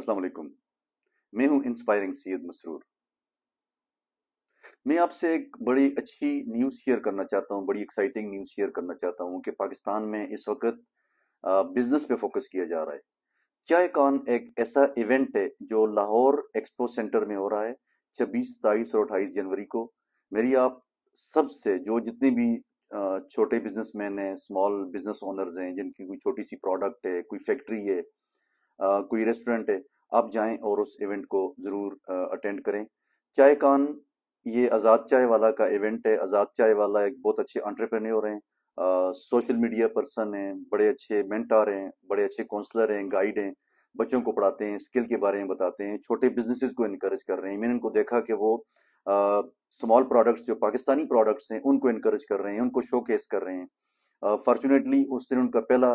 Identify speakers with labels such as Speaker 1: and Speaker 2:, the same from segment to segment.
Speaker 1: अस्सलाम वालेकुम मैं हूं इंस्पायरिंग सैयद मसरूर मैं आपसे एक बड़ी अच्छी न्यूज़ शेयर करना चाहता हूं बड़ी एक्साइटिंग न्यूज़ शेयर करना चाहता हूं कि पाकिस्तान में इस वक्त बिजनेस पे फोकस किया जा रहा है चाय कॉन एक ऐसा इवेंट है जो लाहौर एक्सपो सेंटर में हो रहा है छब्बीस सताईस और अट्ठाईस जनवरी को मेरी आप सबसे जो जितने भी छोटे बिजनेसमैन हैं स्मॉल बिजनेस ओनर्स हैं जिनकी कोई छोटी सी प्रोडक्ट है कोई फैक्ट्री है कोई रेस्टोरेंट है आप जाएं और उस इवेंट को ज़रूर अटेंड करें चाय कान ये आज़ाद चाय वाला का इवेंट है आज़ाद चाय वाला एक बहुत अच्छे अंट्रप्रेन्योर हैं सोशल मीडिया पर्सन हैं बड़े अच्छे मेंटर हैं बड़े अच्छे काउंसलर हैं गाइड हैं बच्चों को पढ़ाते हैं स्किल के बारे में बताते हैं छोटे बिजनेसेस को इनक्रेज कर रहे हैं मैंने इनको देखा कि वो स्मॉल प्रोडक्ट्स जो पाकिस्तानी प्रोडक्ट्स हैं उनको इनक्रेज कर रहे हैं उनको शोकेस कर रहे हैं फॉर्चुनेटली uh, उस दिन उनका पहला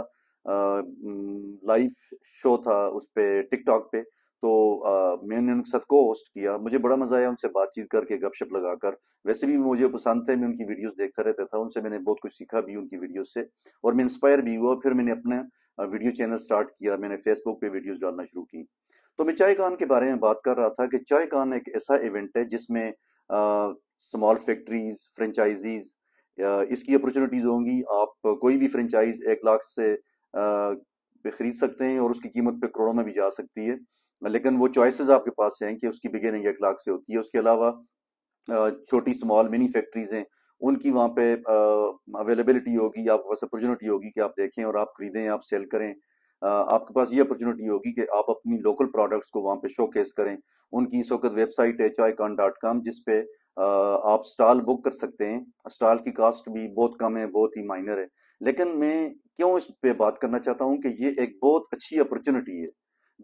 Speaker 1: लाइव शो था उस पर टिकटॉक पे तो मैंने उनके साथ को होस्ट किया मुझे बड़ा मजा आया उनसे बातचीत करके गपशप लगाकर वैसे भी मुझे पसंद थे मैं उनकी वीडियोस देखता रहता था उनसे मैंने बहुत कुछ सीखा भी उनकी वीडियोस से और मैं इंस्पायर भी हुआ फिर मैंने अपने वीडियो चैनल स्टार्ट किया मैंने फेसबुक पे वीडियोस डालना शुरू की तो मैं चाय कान के बारे में बात कर रहा था कि चाय कान एक ऐसा इवेंट है जिसमें स्मॉल फैक्ट्रीज फ्रेंचाइजीज इसकी अपॉर्चुनिटीज होंगी आप कोई भी फ्रेंचाइज एक लाख से खरीद सकते हैं और उसकी कीमत पे करोड़ों में भी जा सकती है लेकिन वो चॉइसेस आपके पास हैं कि उसकी बिगेनिंग एक लाख से होती है उसके अलावा छोटी स्मॉल मिनी फैक्ट्रीज हैं उनकी वहाँ पे अवेलेबिलिटी होगी आपके पास अपॉर्चुनिटी होगी कि आप देखें और आप खरीदें आप सेल करें आपके पास ये अपॉर्चुनिटी होगी कि आप अपनी लोकल प्रोडक्ट्स को वहाँ पे शोकेस करें उनकी इस वक्त वेबसाइट है चाय कान डॉट कॉम जिसपे आप स्टॉल बुक कर सकते हैं स्टॉल की कास्ट भी बहुत कम है बहुत ही माइनर है लेकिन मैं क्यों इस पे बात करना चाहता हूँ कि ये एक बहुत अच्छी अपॉर्चुनिटी है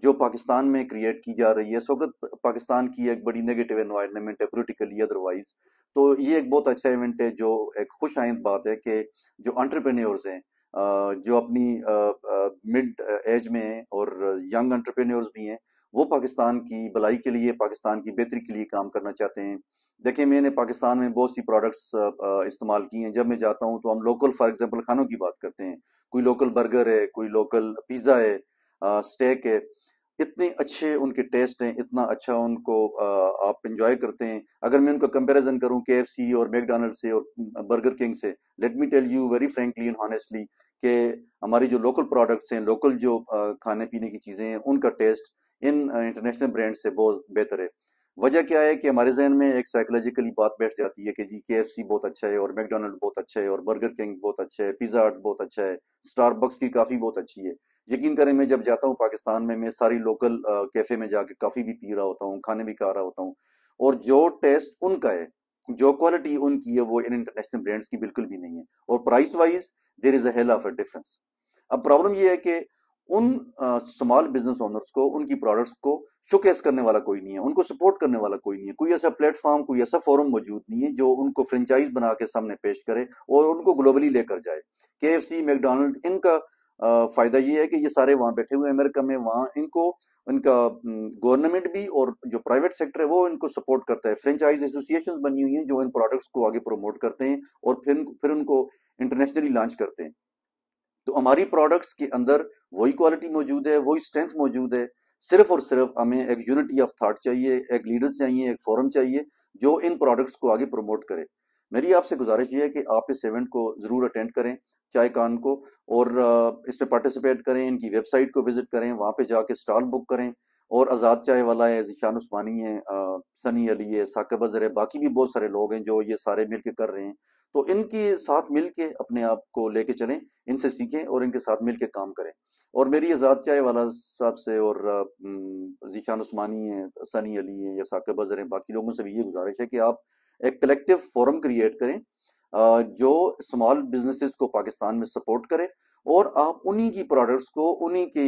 Speaker 1: जो पाकिस्तान में क्रिएट की जा रही है इस वक्त पाकिस्तान की एक बड़ी नेगेटिव एनवायरनमेंट है पोलिटिकली अदरवाइज तो ये एक बहुत अच्छा इवेंट है जो एक खुश आइंद बात है कि जो अंटरप्रेन्योर्स हैं जो अपनी मिड एज में हैं और यंग एंटरप्रेन्योर्स भी हैं वो पाकिस्तान की भलाई के लिए पाकिस्तान की बेहतरी के लिए काम करना चाहते हैं देखिए मैंने पाकिस्तान में बहुत सी प्रोडक्ट्स इस्तेमाल की हैं जब मैं जाता हूँ तो हम लोकल फॉर एग्जांपल खानों की बात करते हैं कोई लोकल बर्गर है कोई लोकल पिज़्ज़ा है स्टेक है इतने अच्छे उनके टेस्ट हैं इतना अच्छा उनको आप इंजॉय करते हैं अगर मैं उनका कंपैरिजन करूं के और मैकडोनल्ड से और बर्गर किंग से let me tell you very frankly and honestly कि हमारी जो लोकल प्रोडक्ट्स हैं लोकल जो खाने पीने की चीज़ें हैं उनका टेस्ट इन इंटरनेशनल ब्रांड से बहुत बेहतर है वजह क्या है कि हमारे जहन में एक साइकोलॉजिकली बात बैठ जाती है कि जी के बहुत अच्छा है और मैकडोनल्ड बहुत अच्छा है और बर्गर किंग बहुत अच्छा है पिज़्ज़ा हट बहुत अच्छा है स्टारबक्स की काफ़ी बहुत अच्छी है यकीन करें मैं जब जाता हूँ पाकिस्तान में मैं सारी लोकल कैफे में जाके कॉफ़ी भी पी रहा होता हूँ खाने भी खा रहा होता हूँ और जो टेस्ट उनका है जो क्वालिटी उनकी है वो इन इंटरनेशनल ब्रांड्स की बिल्कुल भी नहीं है और price wise there is all of a difference अब प्रॉब्लम ये है कि उन स्मॉल बिजनेस ओनर्स को उनकी प्रोडक्ट्स को शोकेस करने वाला कोई नहीं है उनको सपोर्ट करने वाला कोई नहीं है कोई ऐसा प्लेटफॉर्म कोई ऐसा फोरम मौजूद नहीं है जो उनको फ्रेंचाइज बना के सामने पेश करे और उनको ग्लोबली लेकर जाए के एफ सी मैकडोनल्ड इनका फ़ायदा ये है कि ये सारे वहां बैठे हुए अमेरिका में वहां इनको इनका गवर्नमेंट भी और जो प्राइवेट सेक्टर है वो इनको सपोर्ट करता है फ्रेंचाइज एसोसिएशन बनी हुई है जो इन प्रोडक्ट्स को आगे प्रमोट करते हैं और फिर फिर उनको इंटरनेशनली लॉन्च करते हैं तो हमारी प्रोडक्ट्स के अंदर वही क्वालिटी मौजूद है वही स्ट्रेंथ मौजूद है सिर्फ और सिर्फ हमें एक यूनिटी ऑफ थाट चाहिए एक लीडर्स चाहिए एक फोरम चाहिए जो इन प्रोडक्ट्स को आगे प्रमोट करे मेरी आपसे गुजारिश ये है कि आप इस इवेंट को ज़रूर अटेंड करें चाय कान को और इसमें पार्टिसिपेट करें इनकी वेबसाइट को विज़िट करें वहाँ पे जाके स्टॉल बुक करें और आज़ाद चाय वाला है जीशान उस्मानी है सनी अली है साकब अजर है बाकी भी बहुत सारे लोग हैं जो ये सारे मिल के कर रहे हैं तो इनके साथ मिल के अपने आप को लेके चलें इनसे सीखें और इनके साथ मिल के काम करें और मेरी आज़ाद चाय वाला साहब से और जीशान उस्मानी है सनी अली है या साकब अजर है बाकी लोगों से भी ये गुजारिश है कि आप एक कलेक्टिव फोरम क्रिएट करें जो स्मॉल बिजनेसेस को पाकिस्तान में सपोर्ट करे और आप उन्हीं की प्रोडक्ट्स को उन्हीं की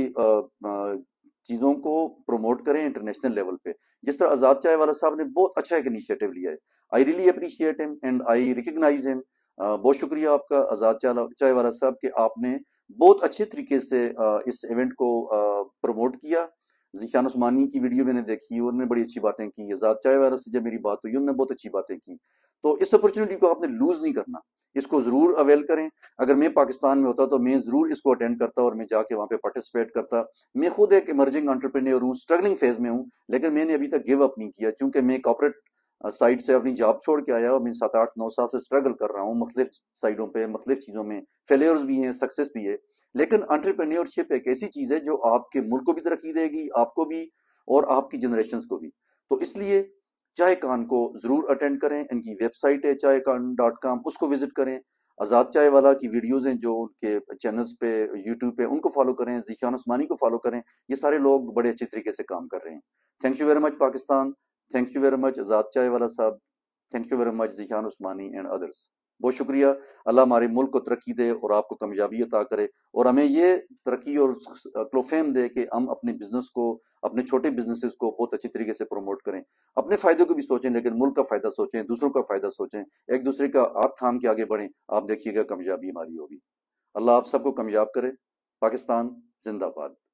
Speaker 1: चीज़ों को प्रमोट करें इंटरनेशनल लेवल पे जिस तरह आज़ाद चाय वाला साहब ने बहुत अच्छा एक इनिशिएटिव लिया है I really appreciate him and I recognise him बहुत शुक्रिया आपका आज़ाद चाय वाला साहब कि आपने बहुत अच्छे तरीके से इस इवेंट को प्रमोट किया जीशान उस्मानी की वीडियो मैंने देखी उन्होंने बड़ी अच्छी बातें की आजाद चाय वायरस से जब मेरी बात हुई उन्होंने बहुत अच्छी बातें की तो इस अपॉर्चुनिटी को आपने लूज नहीं करना इसको जरूर अवेल करें अगर मैं पाकिस्तान में होता तो मैं जरूर इसको अटेंड करता और मैं जाके वहाँ पे पार्टिसिपेट करता मैं खुद एक इमर्जिंग एंटरप्रेन्योर हूँ स्ट्रगलिंग फेज में हूँ लेकिन मैंने अभी तक गिव अप नहीं किया क्योंकि मैं कॉपरेट साइड से अपनी जॉब छोड़ के आया और मैं सात आठ नौ साल से स्ट्रगल कर रहा हूँ मुख्तलिफ साइडों पर मुख्तलिफ चीज़ों में फेलियर्स भी हैं सक्सेस भी है लेकिन अंटरप्रेन्योरशिप एक ऐसी चीज़ है जो आपके मुल्क को भी तरक्की देगी आपको भी और आपकी जनरेशन को भी तो इसलिए चाय कान को ज़रूर अटेंड करें इनकी वेबसाइट है चाय कान डॉट कॉम उसको विजिट करें आज़ाद चाय वाला की वीडियोज़ हैं जो उनके चैनल्स पे यूट्यूब पे उनको फॉलो करें जीशान उस्मानी को फॉलो करें ये सारे लोग बड़े अच्छे तरीके से काम कर रहे हैं thank you very much Pakistan thank you very much Azad chai wala साहब thank you very much Jihan Usmani and others बहुत शुक्रिया अल्लाह हमारे मुल्क को तरक्की दे और आपको कामयाबी अता करे और हमें ये तरक्की और क्लोफेम दे कि हम अपने बिजनेस को अपने छोटे बिजनेसेस को बहुत अच्छी तरीके से प्रमोट करें अपने फायदे को भी सोचें लेकिन मुल्क का फायदा सोचें दूसरों का फायदा सोचें एक दूसरे का हाथ थाम के आगे बढ़ें आप देखिएगा कामयाबी हमारी होगी अल्लाह आप सबको कामयाब करे पाकिस्तान जिंदाबाद